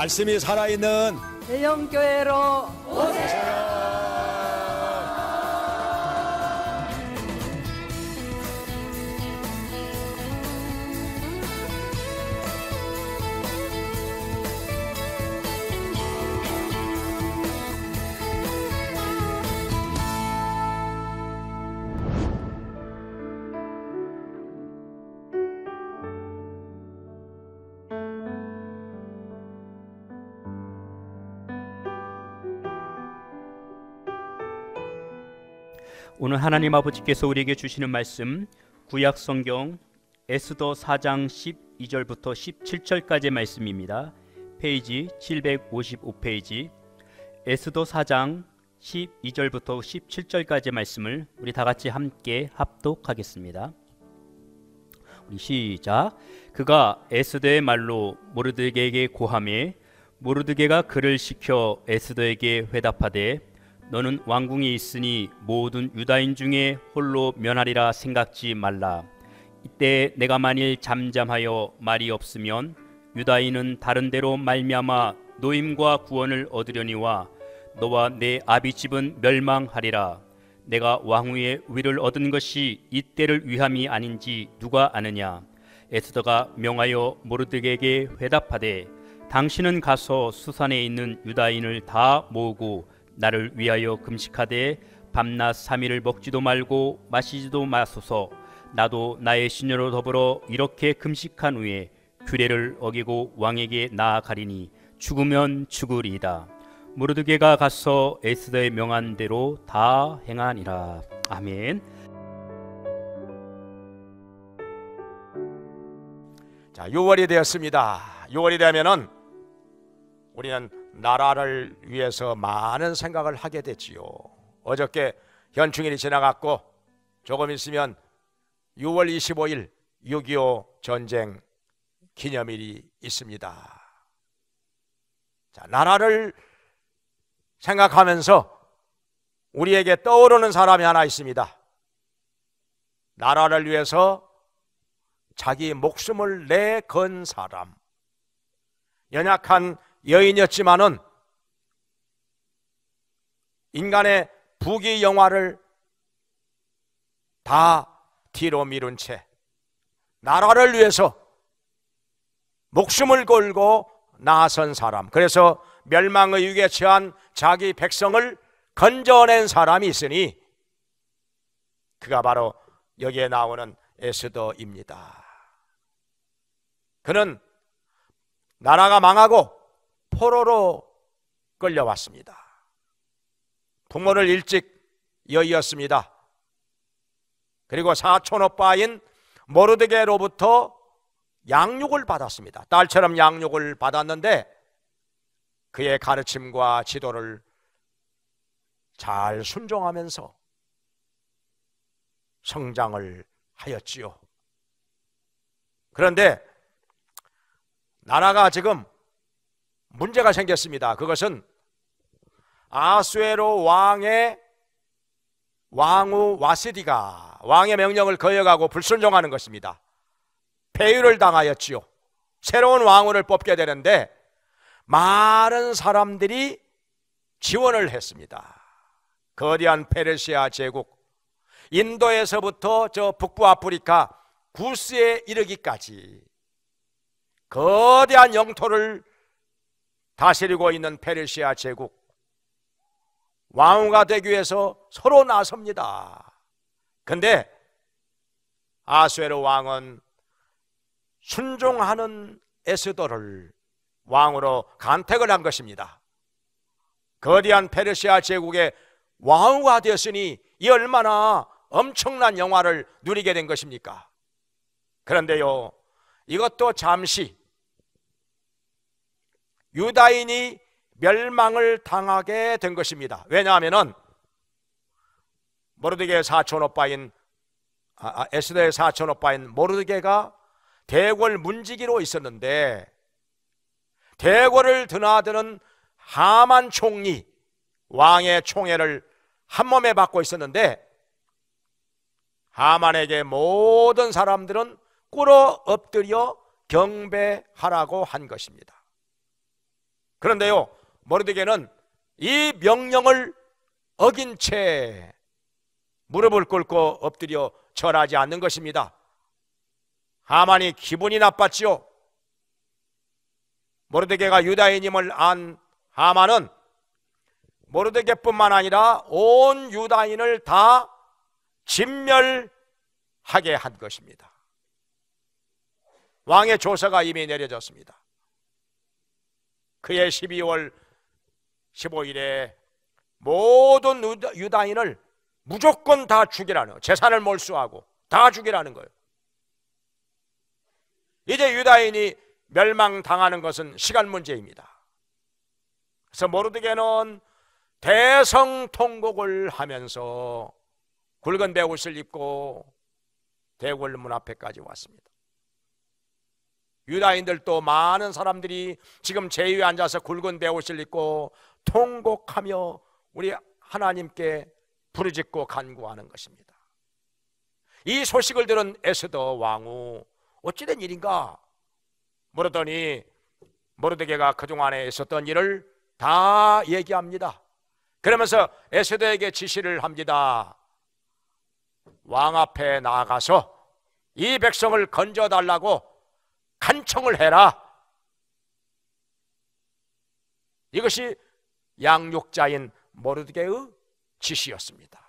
말씀이 살아있는 대형교회로 오늘 하나님 아버지께서 우리에게 주시는 말씀 구약 성경 에스더 4장 12절부터 17절까지의 말씀입니다. 페이지 755페이지 에스더 4장 12절부터 17절까지의 말씀을 우리 다 같이 함께 합독하겠습니다. 우리 시작. 그가 에스더의 말로 모르드게에게 고함해 모르드게가 그를 시켜 에스더에게 회답하되 너는 왕궁에 있으니 모든 유다인 중에 홀로 면하리라 생각지 말라. 이때 내가 만일 잠잠하여 말이 없으면 유다인은 다른 데로 말미암아 노임과 구원을 얻으려니와 너와 내 아비 집은 멸망하리라. 내가 왕후의 위를 얻은 것이 이때를 위함이 아닌지 누가 아느냐. 에스더가 명하여 모르드에게 회답하되 당신은 가서 수산에 있는 유다인을 다 모으고 나를 위하여 금식하되 밤낮 삼일을 먹지도 말고 마시지도 마소서 나도 나의 신녀로 더불어 이렇게 금식한 후에 규례를 어기고 왕에게 나아가리니 죽으면 죽으리이다. 무르드게가 가서 에스더의 명한 대로 다 행하니라. 아멘. 자, 요월이 되었습니다. 요월이 되면은 우리는 나라를 위해서 많은 생각을 하게 되지요. 어저께 현충일이 지나갔고 조금 있으면 6월 25일 6.25 전쟁 기념일이 있습니다. 자, 나라를 생각하면서 우리에게 떠오르는 사람이 하나 있습니다. 나라를 위해서 자기 목숨을 내 건 사람. 연약한 여인이었지만은 인간의 부귀 영화를 다 뒤로 미룬 채 나라를 위해서 목숨을 걸고 나선 사람. 그래서 멸망의 위기에 처한 자기 백성을 건져낸 사람이 있으니 그가 바로 여기에 나오는 에스더입니다. 그는 나라가 망하고 포로로 끌려왔습니다. 부모를 일찍 여의었습니다. 그리고 사촌 오빠인 모르드게로부터 양육을 받았습니다. 딸처럼 양육을 받았는데 그의 가르침과 지도를 잘 순종하면서 성장을 하였지요. 그런데 나라가 지금 문제가 생겼습니다. 그것은 아수에로 왕의 왕후 와세디가 왕의 명령을 거역하고 불순종하는 것입니다. 배유를 당하였지요. 새로운 왕후를 뽑게 되는데 많은 사람들이 지원을 했습니다. 거대한 페르시아 제국, 인도에서부터 저 북부 아프리카 구스에 이르기까지 거대한 영토를 다스리고 있는 페르시아 제국 왕후가 되기 위해서 서로 나섭니다. 근데 아수에르 왕은 순종하는 에스더를 왕으로 간택을 한 것입니다. 거대한 페르시아 제국의 왕후가 되었으니 이 얼마나 엄청난 영화를 누리게 된 것입니까? 그런데요, 이것도 잠시 유다인이 멸망을 당하게 된 것입니다. 왜냐하면모르드게 사촌 오빠인 아, 아, 에스더의 사촌 오빠인 모르드게가 대궐 문지기로 있었는데 대궐을 드나드는 하만 총리 왕의 총애를 한 몸에 받고 있었는데 하만에게 모든 사람들은 꿇어 엎드려 경배하라고 한 것입니다. 그런데요, 모르드게는이 명령을 어긴 채 무릎을 꿇고 엎드려 절하지 않는 것입니다. 하만이 기분이 나빴지요. 모르드게가 유다인임을 안 하만은 모르드게뿐만 아니라 온 유다인을 다 진멸하게 한 것입니다. 왕의 조사가 이미 내려졌습니다. 그해 12월 15일에 모든 유다인을 무조건 다 죽이라는 재산을 몰수하고 다 죽이라는 거예요. 이제 유다인이 멸망당하는 것은 시간 문제입니다. 그래서 모르드게는 대성통곡을 하면서 굵은 배옷을 입고 대궐문 앞에까지 왔습니다. 유다인들도 많은 사람들이 지금 제위에 앉아서 굵은 배옷을 입고 통곡하며 우리 하나님께 부르짖고 간구하는 것입니다. 이 소식을 들은 에스더 왕후 어찌된 일인가 물었더니 모르드게가 그동안에 있었던 일을 다 얘기합니다. 그러면서 에스더에게 지시를 합니다. 왕 앞에 나가서 이 백성을 건져달라고 간청을 해라. 이것이 양육자인 모르드게의 지시였습니다.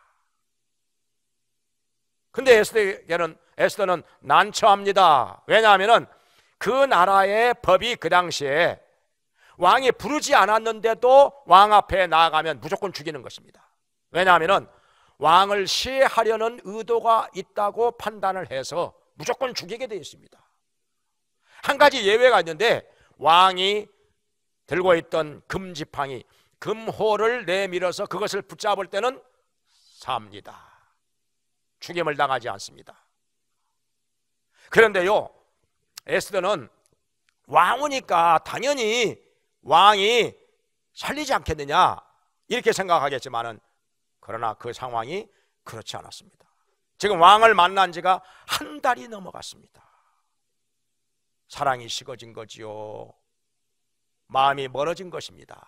근데 에스더는, 에스더는 난처합니다. 왜냐하면 그 나라의 법이 그 당시에 왕이 부르지 않았는데도 왕 앞에 나아가면 무조건 죽이는 것입니다. 왜냐하면 왕을 시해하려는 의도가 있다고 판단을 해서 무조건 죽이게 되어 있습니다. 한 가지 예외가 있는데 왕이 들고 있던 금지팡이 금호를 내밀어서 그것을 붙잡을 때는 삽니다. 죽임을 당하지 않습니다. 그런데요, 에스더는 왕후니까 당연히 왕이 살리지 않겠느냐 이렇게 생각하겠지만은 그러나 그 상황이 그렇지 않았습니다. 지금 왕을 만난 지가 한 달이 넘어갔습니다. 사랑이 식어진 거지요. 마음이 멀어진 것입니다.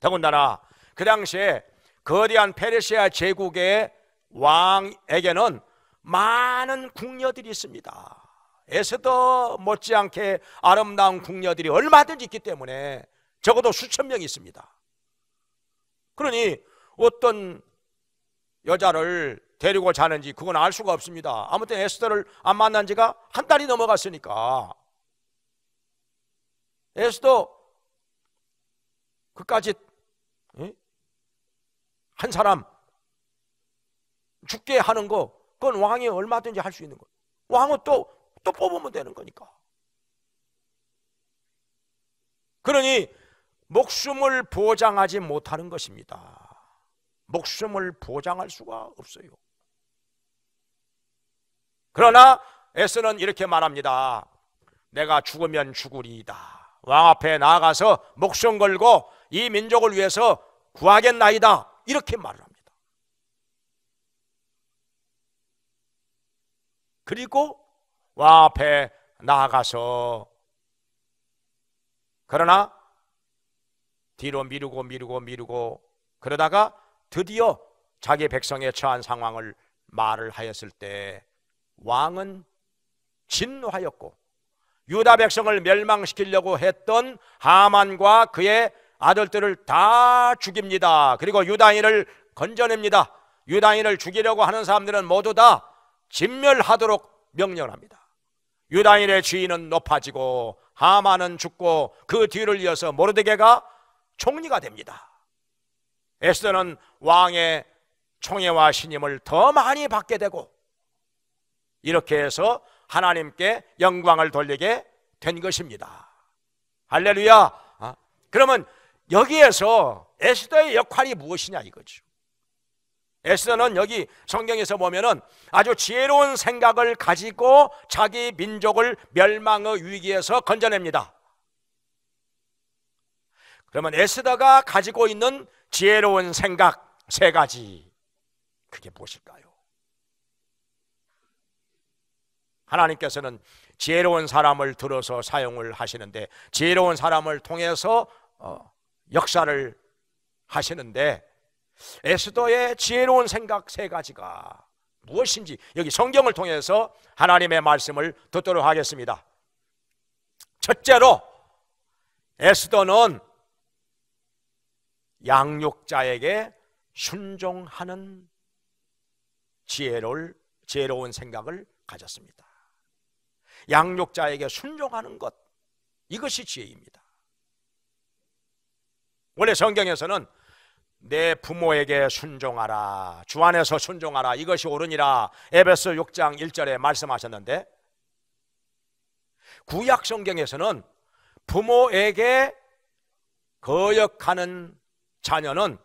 더군다나 그 당시에 거대한 페르시아 제국의 왕에게는 많은 궁녀들이 있습니다. 에서도 못지않게 아름다운 궁녀들이 얼마든지 있기 때문에 적어도 수천 명이 있습니다. 그러니 어떤 여자를 데리고 자는지 그건 알 수가 없습니다. 아무튼 에스더를 안 만난 지가 한 달이 넘어갔으니까. 에스더 그까지 예? 한 사람 죽게 하는 거 그건 왕이 얼마든지 할 수 있는 거 왕은 또, 또 뽑으면 되는 거니까. 그러니 목숨을 보장하지 못하는 것입니다. 목숨을 보장할 수가 없어요. 그러나 에스는 이렇게 말합니다. 내가 죽으면 죽으리이다. 왕 앞에 나아가서 목숨 걸고 이 민족을 위해서 구하겠나이다. 이렇게 말을 합니다. 그리고 왕 앞에 나아가서 그러나 뒤로 미루고 미루고 미루고 그러다가 드디어 자기 백성에 처한 상황을 말을 하였을 때 왕은 진화하였고 유다 백성을 멸망시키려고 했던 하만과 그의 아들들을 다 죽입니다. 그리고 유다인을 건져냅니다. 유다인을 죽이려고 하는 사람들은 모두 다 진멸하도록 명령합니다. 유다인의 지위는 높아지고 하만은 죽고 그 뒤를 이어서 모르드게가 총리가 됩니다. 에스더는 왕의 총애와 신임을 더 많이 받게 되고 이렇게 해서 하나님께 영광을 돌리게 된 것입니다. 할렐루야. 아, 그러면 여기에서 에스더의 역할이 무엇이냐 이거죠. 에스더는 여기 성경에서 보면은 아주 지혜로운 생각을 가지고 자기 민족을 멸망의 위기에서 건져냅니다. 그러면 에스더가 가지고 있는 지혜로운 생각 세 가지 그게 무엇일까요? 하나님께서는 지혜로운 사람을 들어서 사용을 하시는데 지혜로운 사람을 통해서 어, 역사를 하시는데 에스더의 지혜로운 생각 세 가지가 무엇인지 여기 성경을 통해서 하나님의 말씀을 듣도록 하겠습니다. 첫째로 에스더는 양육자에게 순종하는 지혜를 지혜로운 생각을 가졌습니다. 양육자에게 순종하는 것 이것이 지혜입니다. 원래 성경에서는 내 부모에게 순종하라 주 안에서 순종하라 이것이 옳으니라 에베소 6장 1절에 말씀하셨는데 구약 성경에서는 부모에게 거역하는 자녀는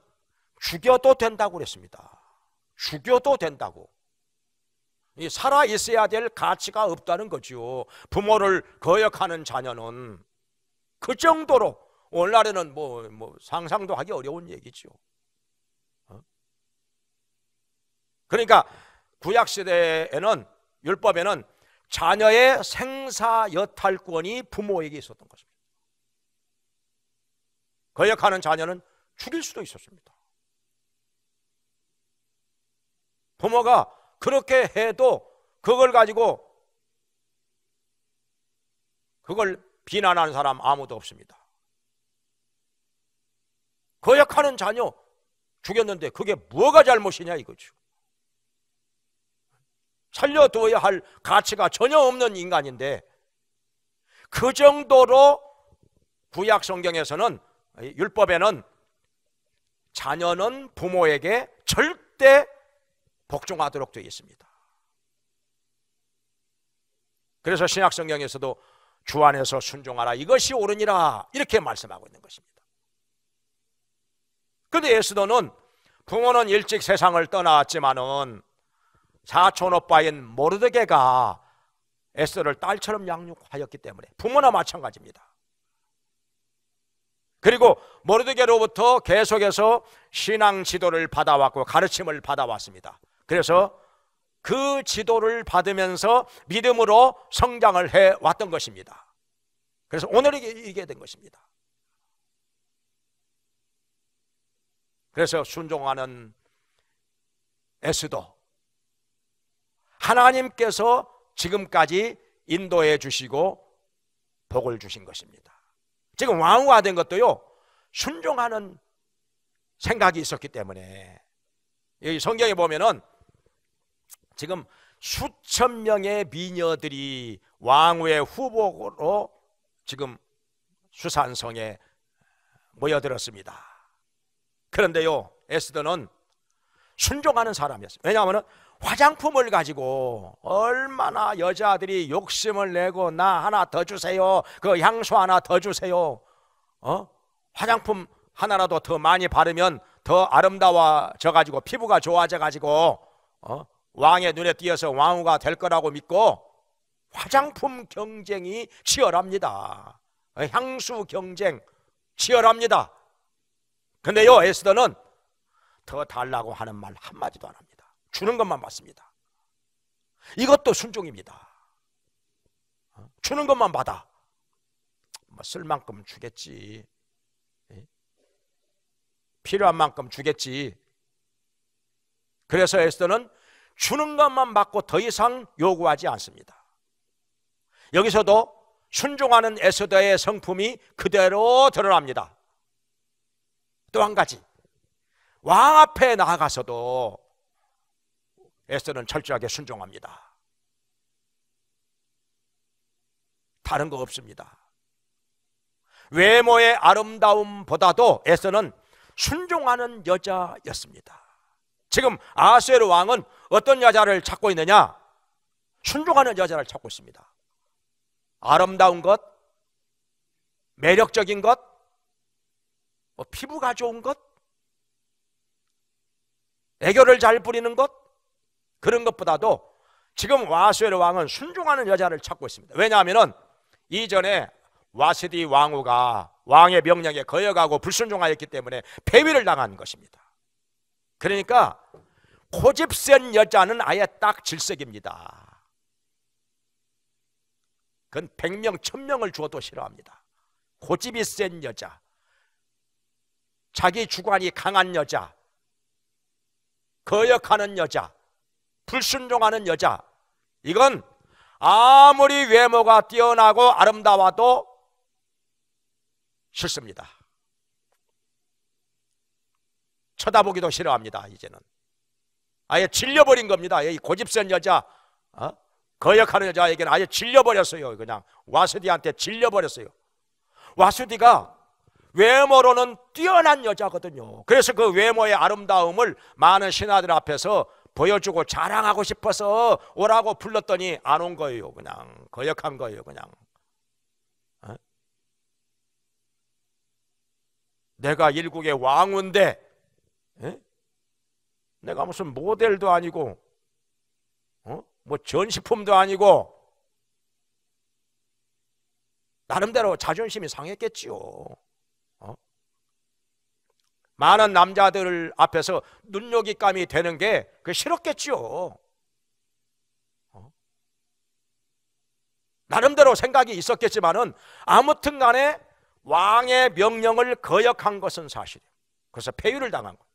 죽여도 된다고 그랬습니다. 죽여도 된다고. 살아 있어야 될 가치가 없다는 거지요. 부모를 거역하는 자녀는 그 정도로 오늘날에는 뭐, 뭐 상상도 하기 어려운 얘기죠. 어? 그러니까 구약 시대에는 율법에는 자녀의 생사 여탈권이 부모에게 있었던 것입니다. 거역하는 자녀는 죽일 수도 있었습니다. 부모가 그렇게 해도 그걸 가지고 그걸 비난하는 사람 아무도 없습니다. 거역하는 그 자녀 죽였는데 그게 뭐가 잘못이냐 이거죠. 살려두어야 할 가치가 전혀 없는 인간인데 그 정도로 구약 성경에서는 율법에는 자녀는 부모에게 절대 복종하도록 되어 있습니다. 그래서 신약 성경에서도 주 안에서 순종하라 이것이 옳으니라 이렇게 말씀하고 있는 것입니다. 그런데 에스더는 부모는 일찍 세상을 떠나왔지만은 사촌 오빠인 모르드게가 에스더를 딸처럼 양육하였기 때문에 부모나 마찬가지입니다. 그리고 모르드게로부터 계속해서 신앙 지도를 받아왔고 가르침을 받아왔습니다. 그래서 그 지도를 받으면서 믿음으로 성장을 해 왔던 것입니다. 그래서 오늘 이게, 이게 된 것입니다. 그래서 순종하는 에스도 하나님께서 지금까지 인도해 주시고 복을 주신 것입니다. 지금 왕후가된 것도요 순종하는 생각이 있었기 때문에 여기 성경에 보면은 지금 수천 명의 미녀들이 왕후의 후보로 지금 수산성에 모여들었습니다. 그런데요, 에스더는 순종하는 사람이었어요. 왜냐하면 화장품을 가지고 얼마나 여자들이 욕심을 내고 나 하나 더 주세요. 그 향수 하나 더 주세요. 어? 화장품 하나라도 더 많이 바르면 더 아름다워져 가지고 피부가 좋아져 가지고 어? 왕의 눈에 띄어서 왕후가 될 거라고 믿고 화장품 경쟁이 치열합니다. 향수 경쟁 치열합니다. 근데요, 에스더는 더 달라고 하는 말 한마디도 안 합니다. 주는 것만 받습니다. 이것도 순종입니다. 주는 것만 받아. 뭐쓸 만큼 주겠지. 예? 필요한 만큼 주겠지. 그래서 에스더는 주는 것만 받고 더 이상 요구하지 않습니다. 여기서도 순종하는 에스더의 성품이 그대로 드러납니다. 또 한 가지 왕 앞에 나아가서도 에스더는 철저하게 순종합니다. 다른 거 없습니다. 외모의 아름다움보다도 에스더는 순종하는 여자였습니다. 지금 아수르 왕은 어떤 여자를 찾고 있느냐? 순종하는 여자를 찾고 있습니다. 아름다운 것, 매력적인 것, 뭐 피부가 좋은 것, 애교를 잘 부리는 것, 그런 것보다도 지금 와수엘 왕은 순종하는 여자를 찾고 있습니다. 왜냐하면 이전에 와세디 왕후가 왕의 명령에 거역하고 불순종하였기 때문에 폐위를 당한 것입니다. 그러니까 고집센 여자는 아예 딱 질색입니다. 그건 백명천명을 주어도 싫어합니다. 고집이 센 여자, 자기 주관이 강한 여자, 거역하는 여자, 불순종하는 여자, 이건 아무리 외모가 뛰어나고 아름다워도 싫습니다. 쳐다보기도 싫어합니다, 이제는. 아예 질려버린 겁니다. 이 고집센 여자, 어? 거역하는 여자에게는 아예 질려버렸어요. 그냥 와수디한테 질려버렸어요. 와수디가 외모로는 뛰어난 여자거든요. 그래서 그 외모의 아름다움을 많은 신하들 앞에서 보여주고 자랑하고 싶어서 오라고 불렀더니 안 온 거예요. 그냥 거역한 거예요. 그냥 어? 내가 일국의 왕후인데 내가 무슨 모델도 아니고, 어? 뭐 전시품도 아니고, 나름대로 자존심이 상했겠지요. 어? 많은 남자들 앞에서 눈요기감이 되는 게 그 싫었겠지요. 어? 나름대로 생각이 있었겠지만은 아무튼 간에 왕의 명령을 거역한 것은 사실이에요. 그래서 폐위를 당한 거예요.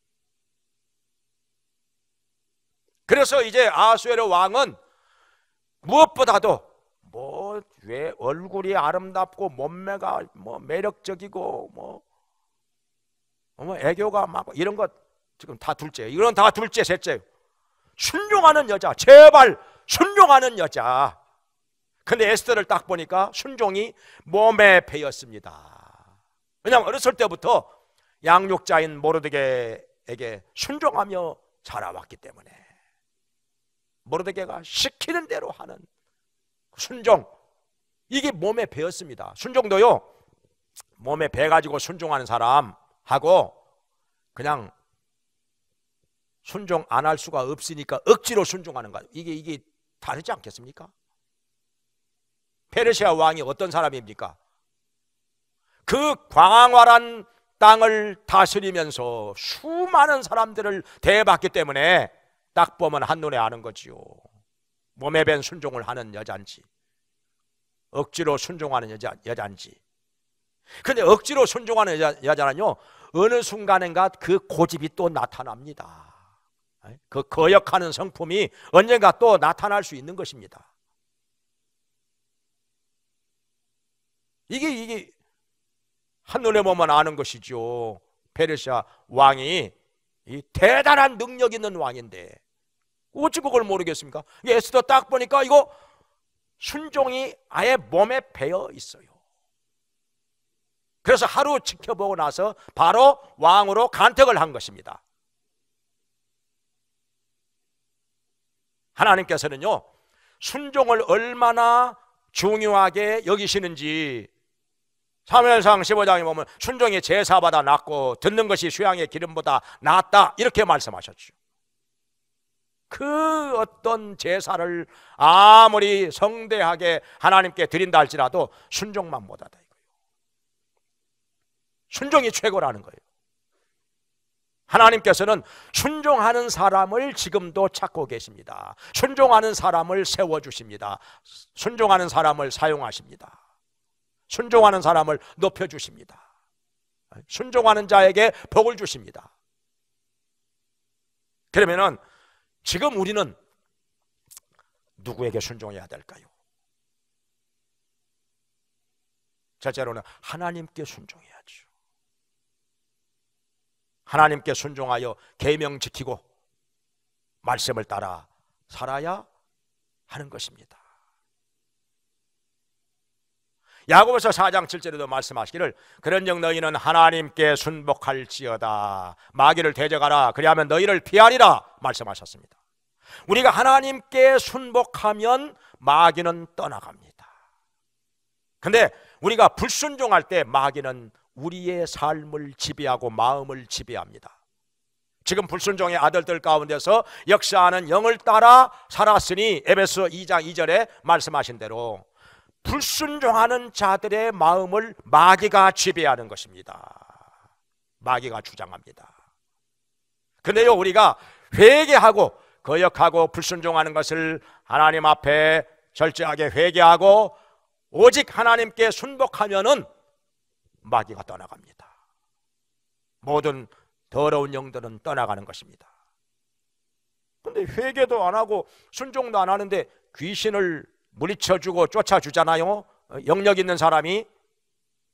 그래서 이제 아수에르 왕은 무엇보다도 뭐왜 얼굴이 아름답고 몸매가 뭐 매력적이고 뭐, 뭐 애교가 막 이런 것 지금 다 둘째 이건 다 둘째 셋째 순종하는 여자 제발 순종하는 여자 근데 에스더를 딱 보니까 순종이 몸에 배였습니다 왜냐하면 어렸을 때부터 양육자인 모르드게에게 순종하며 자라왔기 때문에 모르드게가 시키는 대로 하는 그 순종 이게 몸에 배었습니다. 순종도요 몸에 배 가지고 순종하는 사람하고 그냥 순종 안 할 수가 없으니까 억지로 순종하는 거예요. 이게 이게 다르지 않겠습니까? 페르시아 왕이 어떤 사람입니까? 그 광활한 땅을 다스리면서 수많은 사람들을 대해봤기 때문에 딱 보면 한눈에 아는 거지요. 몸에 밴 순종을 하는 여잔지 억지로 순종하는 여자, 여잔지 근데 억지로 순종하는 여자, 여자는요 어느 순간인가 그 고집이 또 나타납니다 예? 그 거역하는 성품이 언젠가 또 나타날 수 있는 것입니다 이게 이게 한눈에 보면 아는 것이죠 페르시아 왕이 이 대단한 능력 있는 왕인데 어찌 그걸 모르겠습니까? 에스더 딱 보니까 이거 순종이 아예 몸에 배어 있어요. 그래서 하루 지켜보고 나서 바로 왕으로 간택을 한 것입니다. 하나님께서는요, 순종을 얼마나 중요하게 여기시는지 사무엘상 15장에 보면 순종이 제사보다 낫고 듣는 것이 수양의 기름보다 낫다 이렇게 말씀하셨죠. 그 어떤 제사를 아무리 성대하게 하나님께 드린다 할지라도 순종만 못하다 이거예요. 순종이 최고라는 거예요. 하나님께서는 순종하는 사람을 지금도 찾고 계십니다. 순종하는 사람을 세워 주십니다. 순종하는 사람을 사용하십니다. 순종하는 사람을 높여 주십니다. 순종하는 자에게 복을 주십니다. 그러면은 지금 우리는 누구에게 순종해야 될까요? 첫째로는 하나님께 순종해야죠. 하나님께 순종하여 계명 지키고 말씀을 따라 살아야 하는 것입니다. 야고보서 4장 7절에도 말씀하시기를 그런즉 너희는 하나님께 순복할지어다 마귀를 대적하라 그리하면 너희를 피하리라 말씀하셨습니다. 우리가 하나님께 순복하면 마귀는 떠나갑니다. 근데 우리가 불순종할 때 마귀는 우리의 삶을 지배하고 마음을 지배합니다. 지금 불순종의 아들들 가운데서 역사하는 영을 따라 살았으니 에베소 2장 2절에 말씀하신 대로 불순종하는 자들의 마음을 마귀가 지배하는 것입니다. 마귀가 주장합니다. 근데요, 우리가 회개하고 거역하고 불순종하는 것을 하나님 앞에 절제하게 회개하고 오직 하나님께 순복하면은 마귀가 떠나갑니다. 모든 더러운 영들은 떠나가는 것입니다. 근데 회개도 안 하고 순종도 안 하는데 귀신을 물리쳐주고 쫓아주잖아요. 어, 영역 있는 사람이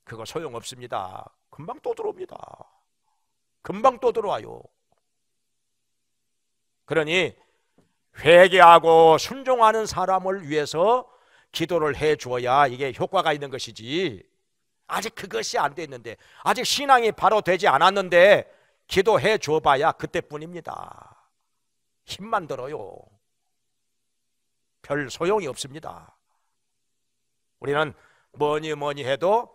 그거 소용없습니다. 금방 또 들어옵니다. 금방 또 들어와요. 그러니 회개하고 순종하는 사람을 위해서 기도를 해 주어야 이게 효과가 있는 것이지. 아직 그것이 안돼 있는데, 아직 신앙이 바로 되지 않았는데, 기도해 줘봐야 그때뿐입니다. 힘만 들어요. 별 소용이 없습니다. 우리는 뭐니 뭐니 해도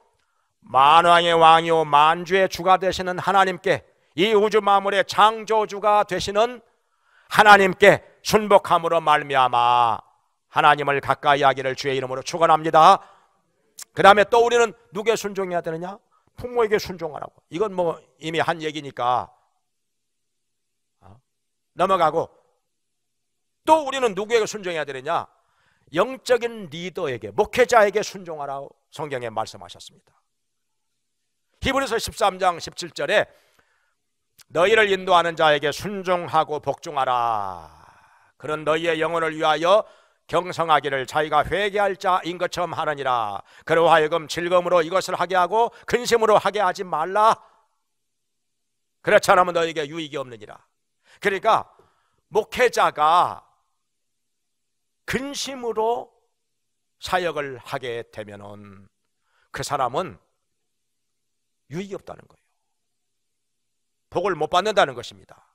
만왕의 왕이요 만주의 주가 되시는 하나님께 이 우주 만물의 창조주가 되시는 하나님께 순복함으로 말미암아 하나님을 가까이 하기를 주의 이름으로 축원합니다. 그 다음에 또 우리는 누구에 순종해야 되느냐? 부모에게 순종하라고. 이건 뭐 이미 한 얘기니까 어? 넘어가고 또 우리는 누구에게 순종해야 되느냐? 영적인 리더에게, 목회자에게 순종하라 성경에 말씀하셨습니다. 히브리서 13장 17절에 너희를 인도하는 자에게 순종하고 복종하라. 그런 너희의 영혼을 위하여 경성하기를 자기가 회개할 자인 것처럼 하느니라. 그러하여금 즐거움으로 이것을 하게 하고 근심으로 하게 하지 말라. 그렇지 않으면 너에게 유익이 없느니라. 그러니까 목회자가 근심으로 사역을 하게 되면은 그 사람은 유익이 없다는 거예요. 복을 못 받는다는 것입니다.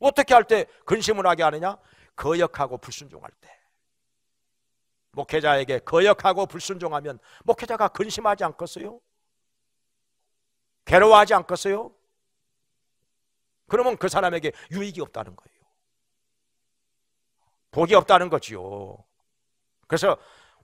어떻게 할 때 근심을 하게 하느냐? 거역하고 불순종할 때. 목회자에게 거역하고 불순종하면 목회자가 근심하지 않겠어요? 괴로워하지 않겠어요? 그러면 그 사람에게 유익이 없다는 거예요. 복이 없다는 거지요. 그래서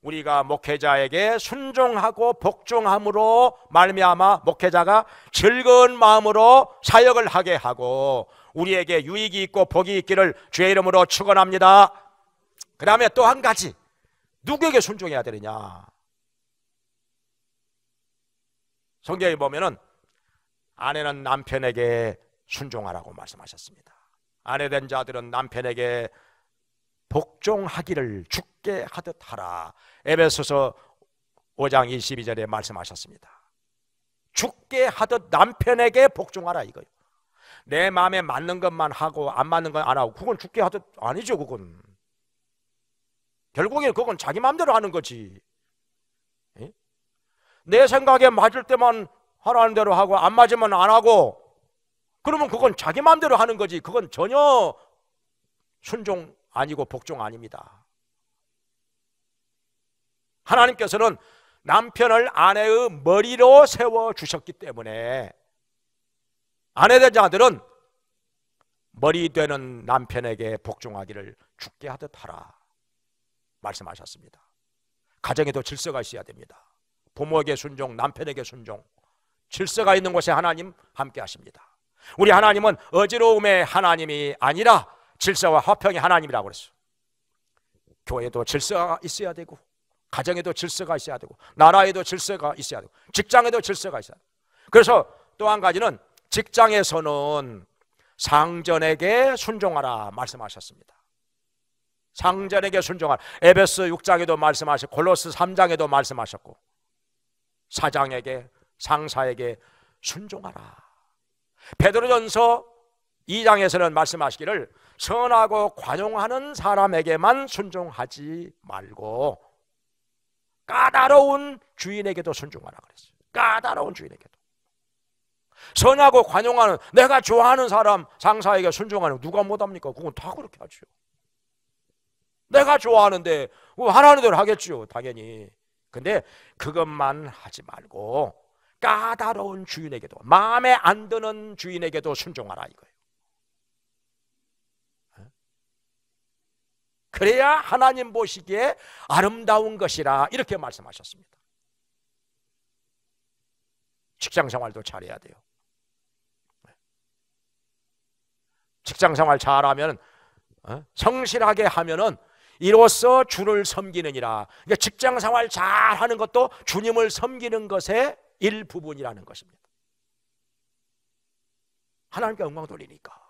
우리가 목회자에게 순종하고 복종함으로 말미암아 목회자가 즐거운 마음으로 사역을 하게 하고 우리에게 유익이 있고 복이 있기를 주의 이름으로 축원합니다. 그 다음에 또 한 가지 누구에게 순종해야 되느냐? 성경에 보면은 아내는 남편에게 순종하라고 말씀하셨습니다. 아내된 자들은 남편에게 복종하기를 죽게 하듯 하라. 에베소서 5장 22절에 말씀하셨습니다. 죽게 하듯 남편에게 복종하라 이거요. 내 마음에 맞는 것만 하고 안 맞는 건 안 하고 그건 죽게 하듯 아니죠 그건. 결국에 그건 자기 마음대로 하는 거지. 예? 내 생각에 맞을 때만 하라는 대로 하고 안 맞으면 안 하고 그러면 그건 자기 마음대로 하는 거지. 그건 전혀 순종 아니고 복종 아닙니다. 하나님께서는 남편을 아내의 머리로 세워 주셨기 때문에 아내된 자들은 머리 되는 남편에게 복종하기를 죽게 하듯 하라 말씀하셨습니다. 가정에도 질서가 있어야 됩니다. 부모에게 순종, 남편에게 순종. 질서가 있는 곳에 하나님 함께 하십니다. 우리 하나님은 어지러움의 하나님이 아니라 질서와 화평이 하나님이라고 그랬어. 교회도 질서가 있어야 되고 가정에도 질서가 있어야 되고 나라에도 질서가 있어야 되고 직장에도 질서가 있어야 되고 그래서 또 한 가지는 직장에서는 상전에게 순종하라 말씀하셨습니다. 상전에게 순종하라. 에베스 6장에도 말씀하셨고 골로스 3장에도 말씀하셨고 사장에게 상사에게 순종하라. 베드로전서 2장에서는 말씀하시기를 선하고 관용하는 사람에게만 순종하지 말고 까다로운 주인에게도 순종하라 그랬어요. 까다로운 주인에게도. 선하고 관용하는 내가 좋아하는 사람 상사에게 순종하는 누가 못합니까? 그건 다 그렇게 하죠. 내가 좋아하는데 뭐 하라는 대로 하겠죠 당연히. 근데 그것만 하지 말고 까다로운 주인에게도 마음에 안 드는 주인에게도 순종하라 이거예요. 그래야 하나님 보시기에 아름다운 것이라 이렇게 말씀하셨습니다. 직장 생활도 잘해야 돼요. 직장 생활 잘하면 어? 성실하게 하면은 이로써 주를 섬기느니라. 그러니까 직장 생활 잘하는 것도 주님을 섬기는 것의 일부분이라는 것입니다. 하나님께 영광 돌리니까.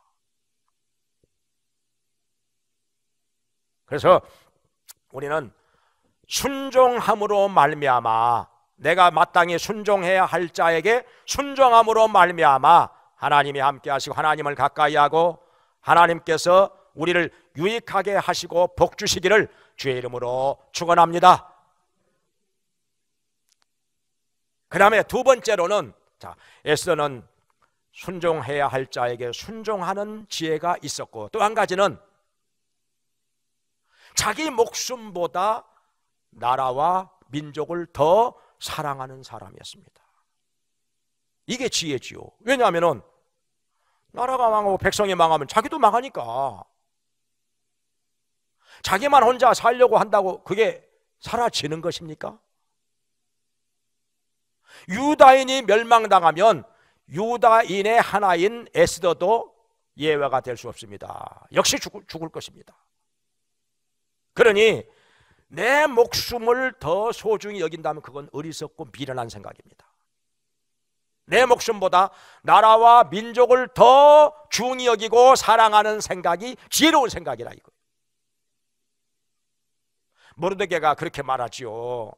그래서 우리는 순종함으로 말미암아 내가 마땅히 순종해야 할 자에게 순종함으로 말미암아 하나님이 함께 하시고 하나님을 가까이 하고 하나님께서 우리를 유익하게 하시고 복 주시기를 주의 이름으로 축원합니다. 그다음에 두 번째로는 자, 에스더는 순종해야 할 자에게 순종하는 지혜가 있었고 또 한 가지는 자기 목숨보다 나라와 민족을 더 사랑하는 사람이었습니다. 이게 지혜지요. 왜냐하면 나라가 망하고 백성이 망하면 자기도 망하니까 자기만 혼자 살려고 한다고 그게 사라지는 것입니까? 유다인이 멸망당하면 유다인의 하나인 에스더도 예외가 될 수 없습니다. 역시 죽을, 죽을 것입니다. 그러니 내 목숨을 더 소중히 여긴다면 그건 어리석고 미련한 생각입니다. 내 목숨보다 나라와 민족을 더 중히 여기고 사랑하는 생각이 지혜로운 생각이라 이거. 모르드게가 그렇게 말하지요.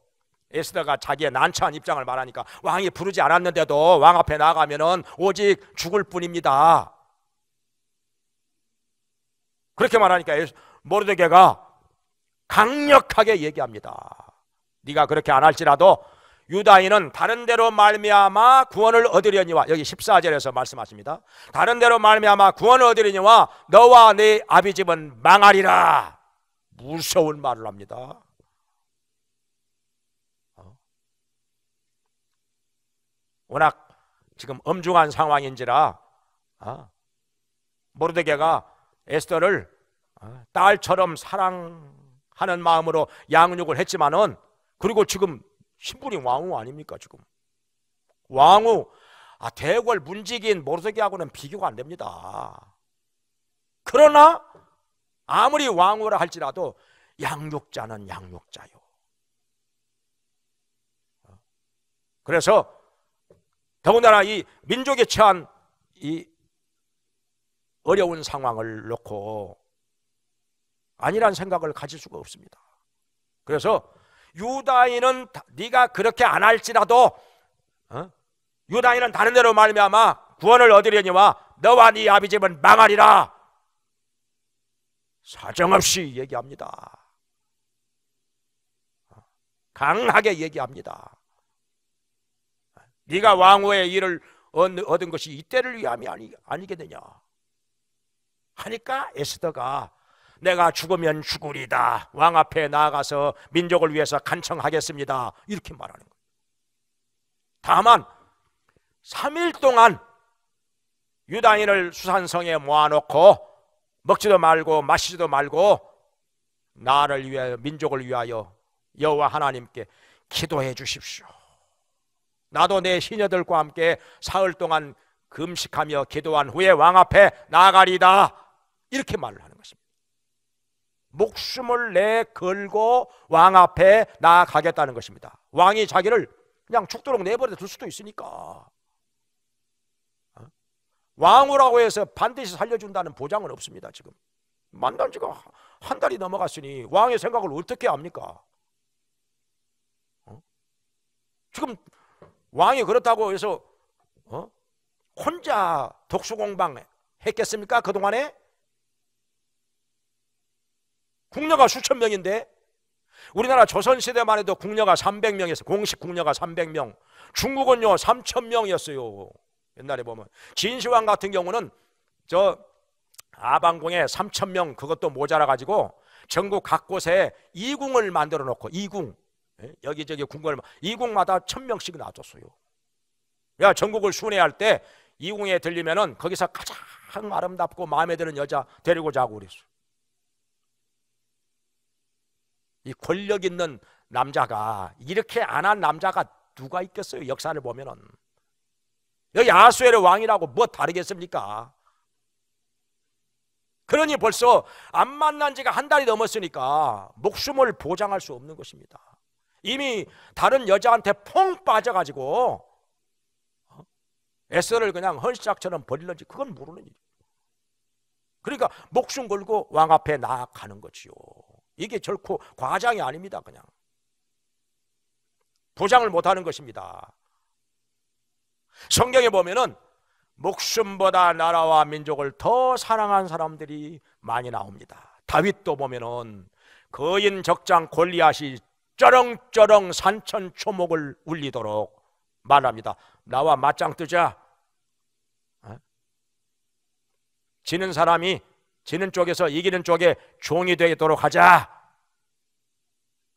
에스더가 자기의 난처한 입장을 말하니까 왕이 부르지 않았는데도 왕 앞에 나가면은 오직 죽을 뿐입니다. 그렇게 말하니까 모르드게가 강력하게 얘기합니다. 네가 그렇게 안 할지라도 유다인은 다른 데로 말미암아 구원을 얻으려니와 여기 14절에서 말씀하십니다. 다른 데로 말미암아 구원을 얻으려니와 너와 네 아비 집은 망하리라. 무서운 말을 합니다. 어? 워낙 지금 엄중한 상황인지라 어? 모르드게가 에스더를 어? 딸처럼 사랑 하는 마음으로 양육을 했지만은 그리고 지금 신분이 왕후 아닙니까 지금 왕후 아 대궐 문직인 모르쇠기하고는 비교가 안 됩니다. 그러나 아무리 왕후라 할지라도 양육자는 양육자요. 그래서 더군다나 이 민족에 처한 이 어려운 상황을 놓고 아니란 생각을 가질 수가 없습니다. 그래서 유다인은 네가 그렇게 안 할지라도 어? 유다인은 다른 대로 말미암아 구원을 얻으려니와 너와 네 아비 집은 망하리라 사정없이 얘기합니다. 강하게 얘기합니다. 네가 왕후의 일을 얻은 것이 이때를 위함이 아니, 아니겠느냐 하니까 에스더가 내가 죽으면 죽으리다. 왕 앞에 나아가서 민족을 위해서 간청하겠습니다. 이렇게 말하는 거예요. 다만 3일 동안 유다인을 수산성에 모아놓고 먹지도 말고 마시지도 말고 나를 위해 민족을 위하여 여호와 하나님께 기도해 주십시오. 나도 내 시녀들과 함께 사흘 동안 금식하며 기도한 후에 왕 앞에 나가리다 이렇게 말을 하는 목숨을 내걸고 왕 앞에 나가겠다는 것입니다. 왕이 자기를 그냥 죽도록 내버려 둘 수도 있으니까. 어? 왕후라고 해서 반드시 살려준다는 보장은 없습니다, 지금. 만난 지가 한 달이 넘어갔으니 왕의 생각을 어떻게 합니까? 어? 지금 왕이 그렇다고 해서 어? 혼자 독수공방 했겠습니까? 그동안에? 국녀가 수천 명인데 우리나라 조선시대만 해도 국녀가 3 0 0명이었어 공식 국녀가 300명. 중국은요, 3천명이었어요 옛날에 보면. 진시황 같은 경우는 저 아방궁에 3천명 그것도 모자라가지고 전국 각곳에 이궁을 만들어 놓고 이궁. 예? 여기저기 궁궐, 이궁마다 천명씩 놔줬어요. 야, 전국을 순회할 때 이궁에 들리면은 거기서 가장 아름답고 마음에 드는 여자 데리고 자고 그랬어요. 이 권력 있는 남자가 이렇게 안 한 남자가 누가 있겠어요? 역사를 보면은 여기 아수엘의 왕이라고 뭐 다르겠습니까? 그러니 벌써 안 만난 지가 한 달이 넘었으니까 목숨을 보장할 수 없는 것입니다. 이미 다른 여자한테 퐁 빠져가지고 에서를 어? 그냥 헌시작처럼 버릴는지 그건 모르는 일이에요. 그러니까 목숨 걸고 왕 앞에 나아가는 거지요. 이게 결코 과장이 아닙니다. 그냥 부장을 못하는 것입니다. 성경에 보면은 목숨보다 나라와 민족을 더 사랑한 사람들이 많이 나옵니다. 다윗도 보면은 거인 적장 골리앗이 쩌렁쩌렁 산천 초목을 울리도록 말합니다. 나와 맞짱 뜨자. 어? 지는 사람이 지는 쪽에서 이기는 쪽에 종이 되도록 하자.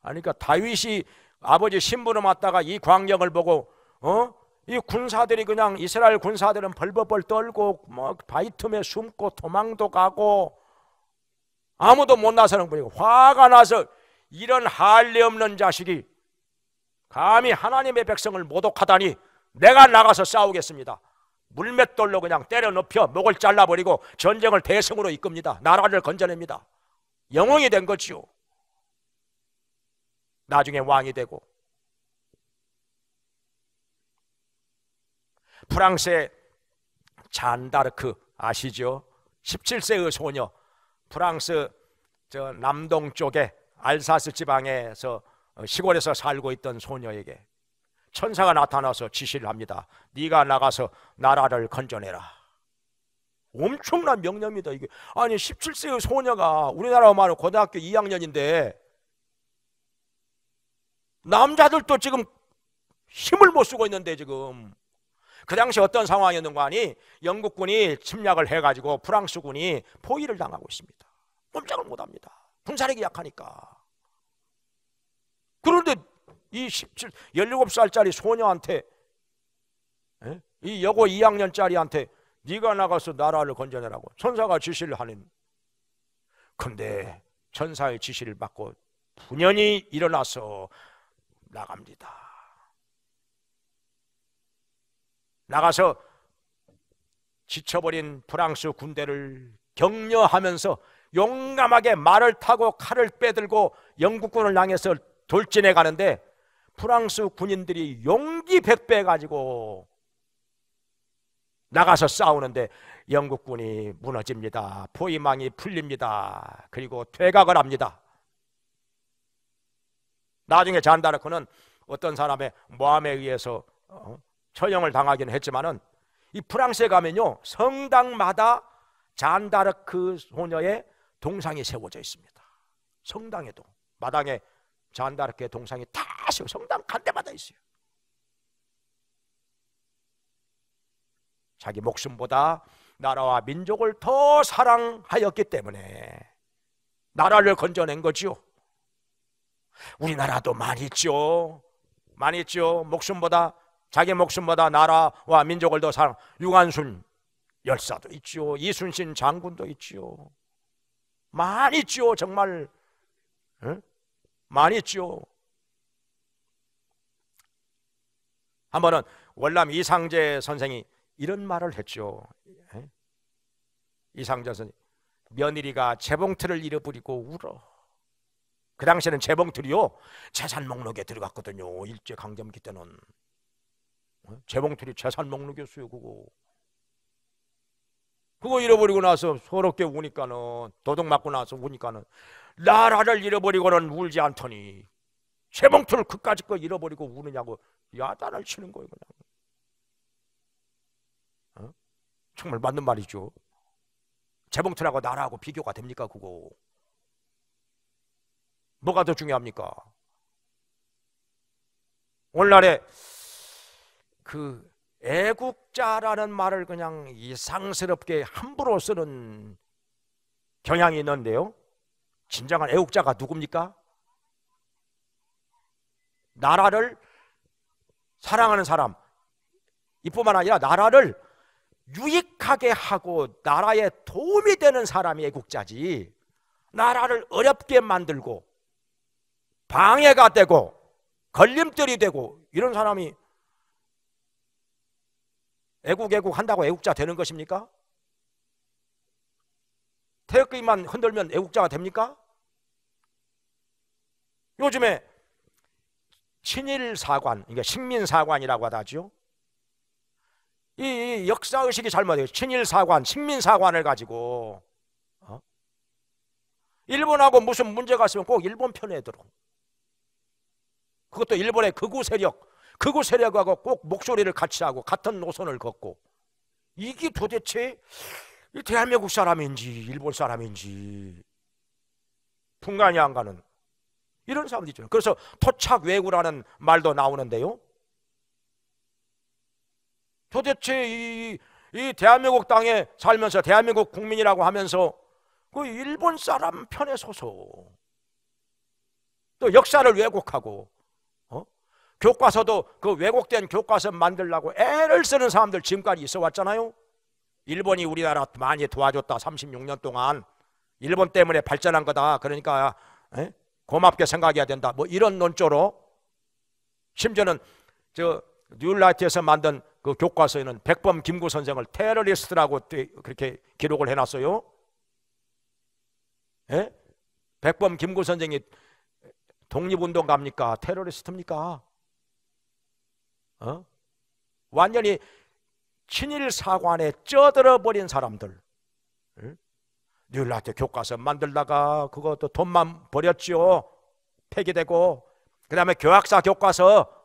그니까 다윗이 아버지 신부름 왔다가 이 광경을 보고 어? 이 군사들이 그냥 이스라엘 군사들은 벌벌벌 떨고 뭐 바위 틈에 숨고 도망도 가고 아무도 못 나서는 분이고 화가 나서 이런 할례 없는 자식이 감히 하나님의 백성을 모독하다니 내가 나가서 싸우겠습니다. 물맷돌로 그냥 때려 눕혀 목을 잘라버리고 전쟁을 대승으로 이끕니다. 나라를 건져냅니다. 영웅이 된거죠 나중에 왕이 되고 프랑스의 잔다르크 아시죠? 17세의 소녀 프랑스 저 남동쪽에 알사스 지방에서 시골에서 살고 있던 소녀에게 천사가 나타나서 지시를 합니다. 네가 나가서 나라를 건져내라. 엄청난 명령이다 이게 아니 17세의 소녀가 우리나라로 말하면 고등학교 2학년인데 남자들도 지금 힘을 못 쓰고 있는데 지금 그 당시 어떤 상황이었는가 하니 영국군이 침략을 해가지고 프랑스군이 포위를 당하고 있습니다. 꼼짝을 못합니다. 군사력이 약하니까. 그런데 이 17, 17살짜리 소녀한테 예? 이 여고 2학년짜리한테 네가 나가서 나라를 건져내라고 천사가 지시를 하는 근데 천사의 지시를 받고 분연히 일어나서 나갑니다 나가서 지쳐버린 프랑스 군대를 격려하면서 용감하게 말을 타고 칼을 빼들고 영국군을 향해서 돌진해 가는데 프랑스 군인들이 용기 백배 가지고 나가서 싸우는데 영국군이 무너집니다. 포위망이 풀립니다. 그리고 퇴각을 합니다. 나중에 잔다르크는 어떤 사람의 모함에 의해서 어, 처형을 당하기는 했지만은 이 프랑스에 가면요 성당마다 잔다르크 소녀의 동상이 세워져 있습니다. 성당에도 마당에 잔다르크 동상이 다 세워 성당 간 때마다 있어요. 자기 목숨보다 나라와 민족을 더 사랑하였기 때문에 나라를 건져낸 거지 우리나라도 많이 있죠. 많이 있죠. 목숨보다 자기 목숨보다 나라와 민족을 더 사랑. 유관순 열사도 있죠. 이순신 장군도 있죠. 많이 있죠. 정말 응? 많이했죠. 한 번은 월남 이상재 선생이 이런 말을 했죠. 예? 이상재 선생 며느리가 재봉틀을 잃어버리고 울어. 그 당시에는 재봉틀이요 재산 목록에 들어갔거든요. 일제 강점기 때는 어? 재봉틀이 재산 목록이었어요. 그거 그거 잃어버리고 나서 서럽게 우니까는 도둑 맞고 나서 우니까는 나라를 잃어버리고는 울지 않더니 재봉틀 을 그까지 거 잃어버리고 우느냐고 야단을 치는 거예요 그냥 어? 정말 맞는 말이죠 재봉틀하고 나라하고 비교가 됩니까 그거 뭐가 더 중요합니까 오늘날에 그 애국자라는 말을 그냥 이상스럽게 함부로 쓰는 경향이 있는데요 진정한 애국자가 누굽니까? 나라를 사랑하는 사람 이뿐만 아니라 나라를 유익하게 하고 나라에 도움이 되는 사람이 애국자지 나라를 어렵게 만들고 방해가 되고 걸림돌이 되고 이런 사람이 애국 애국 한다고 애국자 되는 것입니까? 태극기만 흔들면 애국자가 됩니까? 요즘에 친일 사관, 그러니까 식민 사관이라고 하다지요. 이, 역사 의식이 잘못돼요. 친일 사관, 식민 사관을 가지고 어? 일본하고 무슨 문제가 있으면 꼭 일본 편에 들어. 그것도 일본의 극우 세력, 극우 세력하고 꼭 목소리를 같이 하고 같은 노선을 걷고 이게 도대체 대한민국 사람인지 일본 사람인지 분간이 안 가는 이런 사람들 있죠. 그래서 토착 외구라는 말도 나오는데요. 도대체 이, 이 대한민국 땅에 살면서 대한민국 국민이라고 하면서 그 일본 사람 편에 서서 또 역사를 왜곡하고 어? 교과서도 그 왜곡된 교과서 만들라고 애를 쓰는 사람들 지금까지 있어 왔잖아요. 일본이 우리나라 많이 도와줬다. 36년 동안 일본 때문에 발전한 거다. 그러니까 에? 고맙게 생각해야 된다. 뭐 이런 논조로 심지어는 저 뉴라이트에서 만든 그 교과서에는 백범 김구 선생을 테러리스트라고 그렇게 기록을 해놨어요. 예? 백범 김구 선생이 독립운동가입니까? 테러리스트입니까? 어? 완전히 친일 사관에 쪄들어버린 사람들. 예? 뉴일라테 교과서 만들다가 그것도 돈만 버렸지요. 폐기되고 그 다음에 교학사 교과서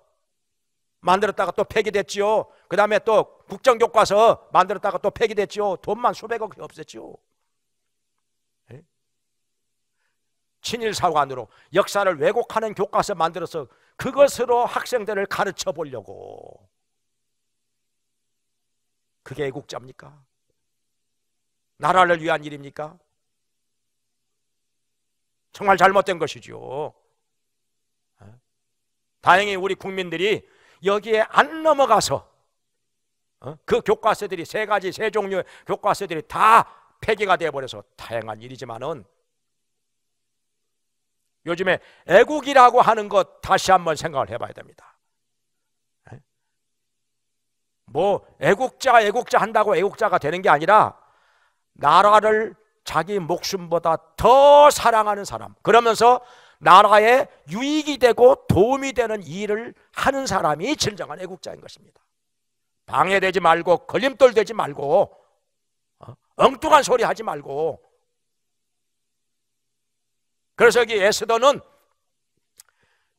만들었다가 또 폐기됐지요. 그 다음에 또 국정교과서 만들었다가 또 폐기됐지요. 돈만 수백억 없었지요 네? 예? 친일사관으로 역사를 왜곡하는 교과서 만들어서 그것으로 학생들을 가르쳐 보려고. 그게 애국자입니까? 나라를 위한 일입니까? 정말 잘못된 것이죠. 예? 다행히 우리 국민들이 여기에 안 넘어가서 어? 그 교과서들이 세 가지 세 종류의 교과서들이 다 폐기가 되어 버려서 다양한 일이지만은 요즘에 애국이라고 하는 것 다시 한번 생각을 해봐야 됩니다. 예? 뭐 애국자 애국자 한다고 애국자가 되는 게 아니라 나라를 자기 목숨보다 더 사랑하는 사람 그러면서 나라에 유익이 되고 도움이 되는 일을 하는 사람이 진정한 애국자인 것입니다 방해되지 말고 걸림돌 되지 말고 어? 엉뚱한 소리 하지 말고 그래서 여기 에스더는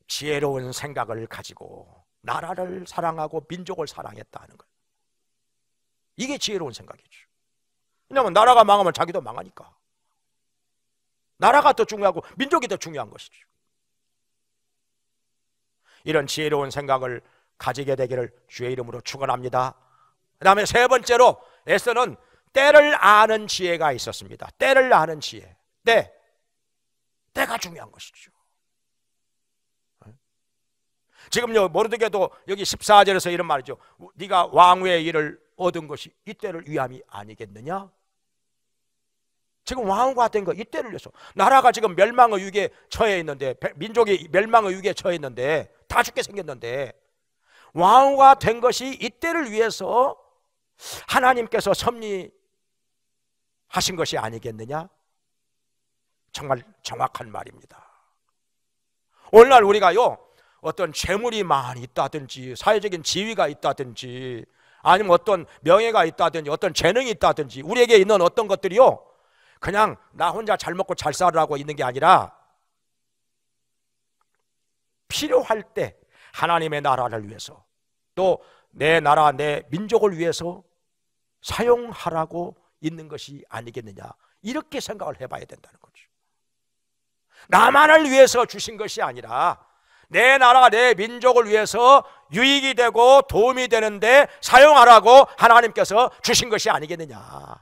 지혜로운 생각을 가지고 나라를 사랑하고 민족을 사랑했다는 거예요 이게 지혜로운 생각이죠 왜냐하면 나라가 망하면 자기도 망하니까. 나라가 더 중요하고 민족이 더 중요한 것이죠. 이런 지혜로운 생각을 가지게 되기를 주의 이름으로 축원합니다. 그다음에 세 번째로 에서는 때를 아는 지혜가 있었습니다. 때를 아는 지혜. 때. 때가 중요한 것이죠. 지금 요 모르드게도 여기 14절에서 이런 말이죠. 네가 왕후의 일을 얻은 것이 이때를 위함이 아니겠느냐? 지금 왕과 된거 이때를 위해서 나라가 지금 멸망의 위기에 처해 있는데 민족이 멸망의 위기에 처해 있는데 다 죽게 생겼는데 왕과 된 것이 이때를 위해서 하나님께서 섭리하신 것이 아니겠느냐? 정말 정확한 말입니다. 오늘날 우리가요 어떤 재물이 많이 있다든지 사회적인 지위가 있다든지 아니면 어떤 명예가 있다든지 어떤 재능이 있다든지 우리에게 있는 어떤 것들이요 그냥 나 혼자 잘 먹고 잘살라고 있는 게 아니라 필요할 때 하나님의 나라를 위해서 또 내 나라 내 민족을 위해서 사용하라고 있는 것이 아니겠느냐 이렇게 생각을 해봐야 된다는 거죠. 나만을 위해서 주신 것이 아니라 내 나라 내 민족을 위해서 유익이 되고 도움이 되는데 사용하라고 하나님께서 주신 것이 아니겠느냐.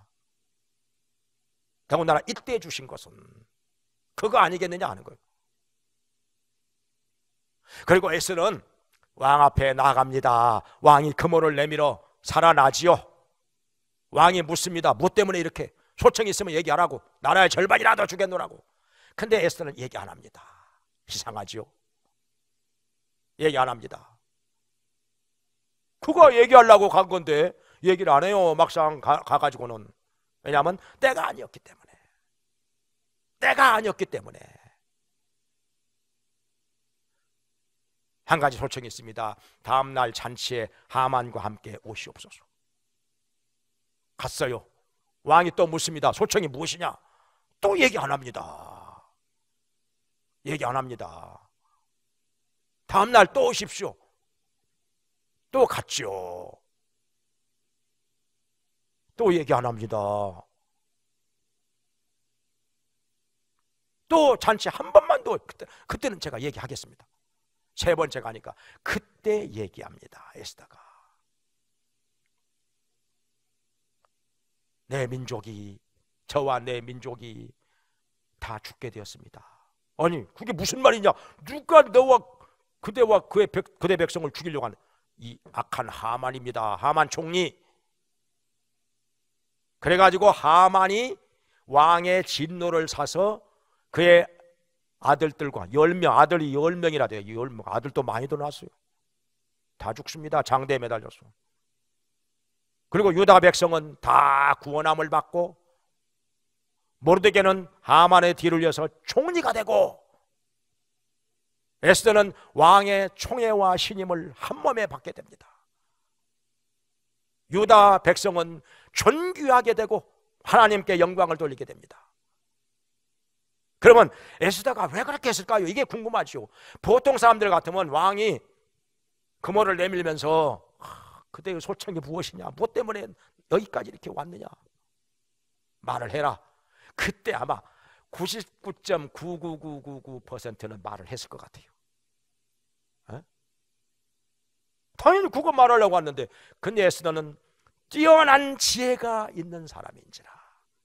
더군다나 이때 주신 것은 그거 아니겠느냐 하는 거예요. 그리고 에스는 왕 앞에 나갑니다. 왕이 금호를 내밀어 살아나지요. 왕이 묻습니다. 뭐 때문에 이렇게 소청이 있으면 얘기하라고 나라의 절반이라도 주겠노라고. 근데 에스는 얘기 안 합니다. 이상하지요. 얘기 안 합니다. 그거 얘기하려고 간 건데 얘기를 안 해요. 막상 가, 가가지고는 왜냐하면 때가 아니었기 때문에. 때가 아니었기 때문에 한 가지 소청이 있습니다. 다음 날 잔치에 하만과 함께 오시옵소서. 갔어요. 왕이 또 묻습니다. 소청이 무엇이냐? 또 얘기 안 합니다. 얘기 안 합니다. 다음 날 또 오십시오. 또 갔죠. 또 얘기 안 합니다. 또 잔치 한 번만 더 그때, 그때는 제가 얘기하겠습니다. 세 번째가 하니까 그때 얘기합니다. 에스다가 내 민족이 저와 내 민족이 다 죽게 되었습니다. 아니 그게 무슨 말이냐? 누가 너와 그대와 그의 백, 그대 백성을 죽이려고 하는 이 악한 하만입니다. 하만 총리. 그래가지고 하만이 왕의 진노를 사서 그의 아들들과 열 명 아들이 열명이라 돼요. 10명. 아들도 많이도 났어요. 다 죽습니다. 장대에 매달렸어. 그리고 유다 백성은 다 구원함을 받고 모르드게는 하만의 뒤를 이어서 총리가 되고 에스더는 왕의 총애와 신임을 한 몸에 받게 됩니다. 유다 백성은 존귀하게 되고 하나님께 영광을 돌리게 됩니다. 그러면 에스더가 왜 그렇게 했을까요? 이게 궁금하죠. 보통 사람들 같으면 왕이 그모를 내밀면서 아, 그대의 소청이 무엇이냐? 무 뭐 때문에 여기까지 이렇게 왔느냐? 말을 해라. 그때 아마 99.99999%는 말을 했을 것 같아요. 에? 당연히 그거 말하려고 왔는데 근데 에스더는 뛰어난 지혜가 있는 사람인지라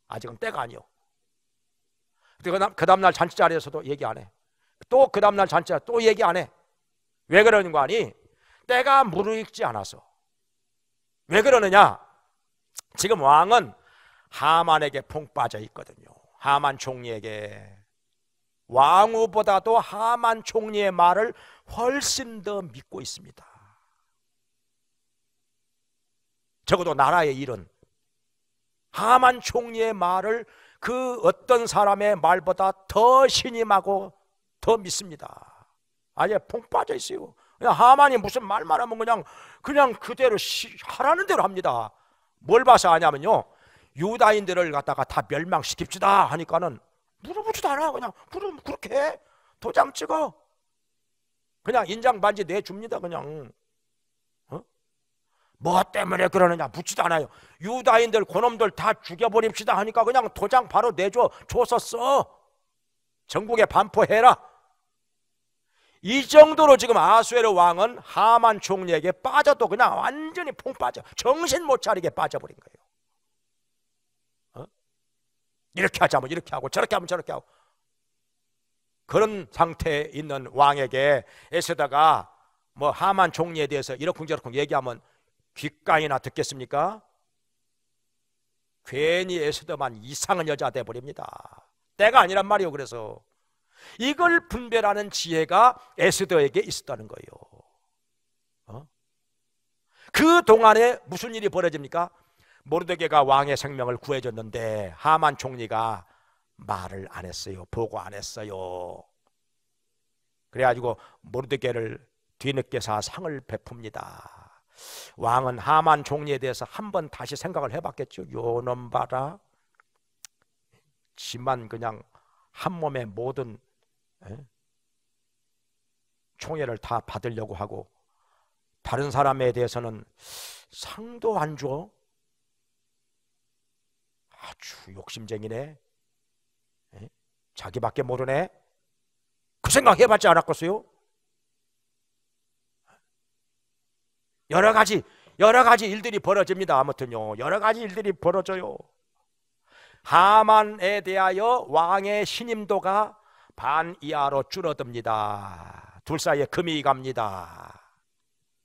아직은 때가 아니요 그 다음 날 잔치 자리에서도 얘기 안 해. 또 그 다음 날 잔치 자리에서 또 얘기 안 해. 왜 그러는 거 아니? 때가 무르익지 않아서. 왜 그러느냐? 지금 왕은 하만에게 퐁 빠져 있거든요. 하만 총리에게 왕후보다도 하만 총리의 말을 훨씬 더 믿고 있습니다. 적어도 나라의 일은 하만 총리의 말을 그 어떤 사람의 말보다 더 신임하고 더 믿습니다. 아예 퐁 빠져 있어요. 그냥 하만이 무슨 말만 하면 그냥 그냥 그대로 시, 하라는 대로 합니다. 뭘 봐서 아냐면요. 유다인들을 갖다가 다 멸망시킵시다 하니까는 물어보지도 않아. 그냥 그럼 그렇게 해. 도장 찍어. 그냥 인장 반지 내줍니다. 그냥 뭐 때문에 그러느냐 묻지도 않아요. 유다인들 고놈들 다 죽여버립시다 하니까 그냥 도장 바로 내줘 줘서 써. 전국에 반포해라. 이 정도로 지금 아수에르 왕은 하만 총리에게 빠져도 그냥 완전히 퐁 빠져 정신 못 차리게 빠져버린 거예요. 어? 이렇게 하자면 뭐 이렇게 하고 저렇게 하면 저렇게 하고 그런 상태에 있는 왕에게 에스다가 뭐 하만 총리에 대해서 이렇쿵저렇쿵 얘기하면 귓가이나 듣겠습니까? 괜히 에스더만 이상한 여자 돼버립니다. 때가 아니란 말이요. 그래서 이걸 분별하는 지혜가 에스더에게 있었다는 거예요. 어? 그 동안에 무슨 일이 벌어집니까? 모르드게가 왕의 생명을 구해줬는데 하만 총리가 말을 안 했어요. 보고 안 했어요. 그래가지고 모르드게를 뒤늦게 사 상을 베풉니다. 왕은 하만 종리에 대해서 한 번 다시 생각을 해봤겠죠. 요놈 봐라. 지만 그냥 한 몸의 모든 에? 총애를 다 받으려고 하고 다른 사람에 대해서는 상도 안 줘. 아주 욕심쟁이네. 에? 자기밖에 모르네. 그 생각 해봤지 않았겠어요? 여러 가지 여러 가지 일들이 벌어집니다. 아무튼요. 여러 가지 일들이 벌어져요. 하만에 대하여 왕의 신임도가 반 이하로 줄어듭니다. 둘 사이에 금이 갑니다.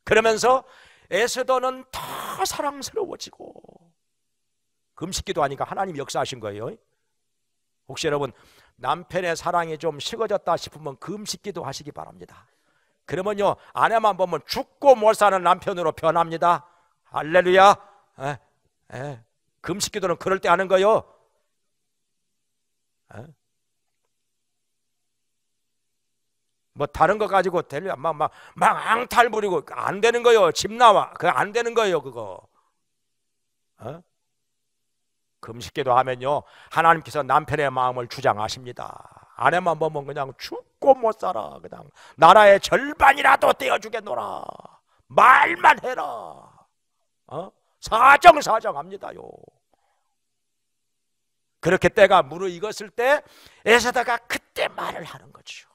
그러면서 에스더는 더 사랑스러워지고 금식기도 하니까 하나님 역사하신 거예요. 혹시 여러분 남편의 사랑이 좀 식어졌다 싶으면 금식기도 하시기 바랍니다. 그러면요 아내만 보면 죽고 못 사는 남편으로 변합니다. 할렐루야. 에, 에. 금식기도는 그럴 때 하는 거요. 에? 뭐 다른 거 가지고 될려 막막 막 앙탈 부리고 안 되는 거요. 집 나와. 그 안 되는 거요. 예 그거. 어? 금식기도 하면요 하나님께서 남편의 마음을 주장하십니다. 아내만 보면 그냥 죽 먹고 못 살아 그 다음 나라의 절반이라도 떼어주겠노라 말만 해라 어? 사정사정합니다요 그렇게 때가 무르익었을 때 에서다가 그때 말을 하는 거죠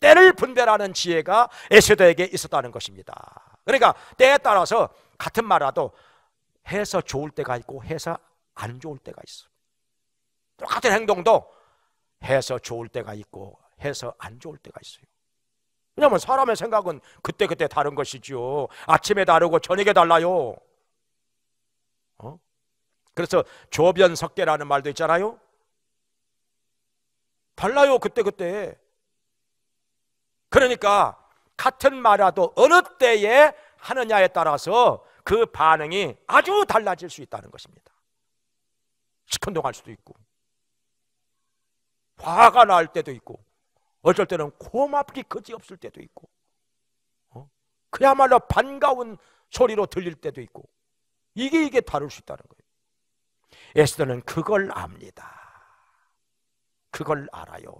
때를 분별하는 지혜가 에서다에게 있었다는 것입니다 그러니까 때에 따라서 같은 말라도 해서 좋을 때가 있고 해서 안 좋을 때가 있어 똑같은 행동도 해서 좋을 때가 있고 해서 안 좋을 때가 있어요. 왜냐하면 사람의 생각은 그때그때 다른 것이지요. 아침에 다르고 저녁에 달라요. 어? 그래서 조변석계라는 말도 있잖아요. 달라요 그때그때. 그러니까 같은 말이라도 어느 때에 하느냐에 따라서 그 반응이 아주 달라질 수 있다는 것입니다. 시큰둥할 수도 있고 화가 날 때도 있고 어쩔 때는 고맙기 그지없을 때도 있고 어? 그야말로 반가운 소리로 들릴 때도 있고 이게 이게 다를 수 있다는 거예요 에스더는 그걸 압니다 그걸 알아요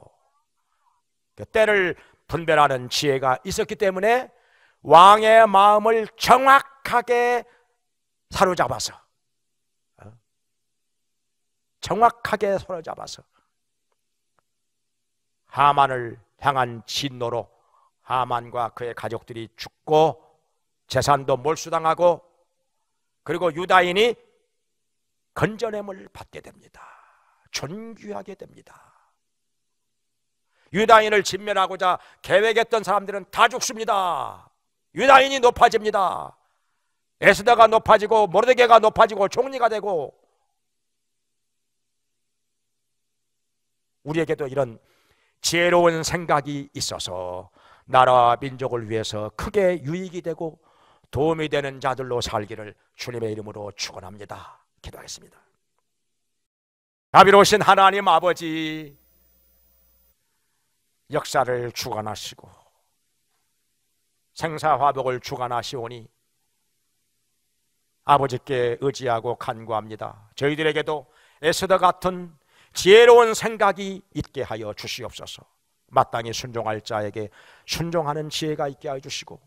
그 때를 분별하는 지혜가 있었기 때문에 왕의 마음을 정확하게 사로잡아서 어? 정확하게 사로잡아서 하만을 향한 진노로 하만과 그의 가족들이 죽고 재산도 몰수당하고 그리고 유다인이 건전함을 받게 됩니다. 존귀하게 됩니다. 유다인을 진멸하고자 계획했던 사람들은 다 죽습니다. 유다인이 높아집니다. 에스다가 높아지고 모르드게가 높아지고 총리가 되고 우리에게도 이런 지혜로운 생각이 있어서 나라 민족을 위해서 크게 유익이 되고 도움이 되는 자들로 살기를 주님의 이름으로 축원합니다. 기도하겠습니다. 자비로우신 하나님 아버지 역사를 주관하시고 생사화복을 주관하시오니 아버지께 의지하고 간구합니다. 저희들에게도 에스더 같은 지혜로운 생각이 있게 하여 주시옵소서. 마땅히 순종할 자에게 순종하는 지혜가 있게 하여 주시고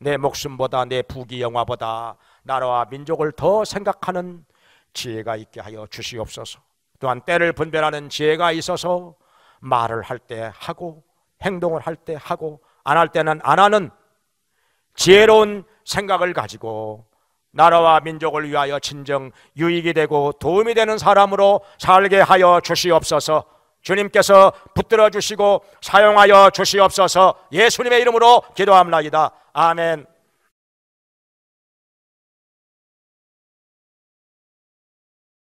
내 목숨보다 내 부귀 영화보다 나라와 민족을 더 생각하는 지혜가 있게 하여 주시옵소서. 또한 때를 분별하는 지혜가 있어서 말을 할 때 하고 행동을 할 때 하고 안 할 때는 안 하는 지혜로운 생각을 가지고 나라와 민족을 위하여 진정 유익이 되고 도움이 되는 사람으로 살게 하여 주시옵소서. 주님께서 붙들어 주시고 사용하여 주시옵소서. 예수님의 이름으로 기도합니다. 아멘.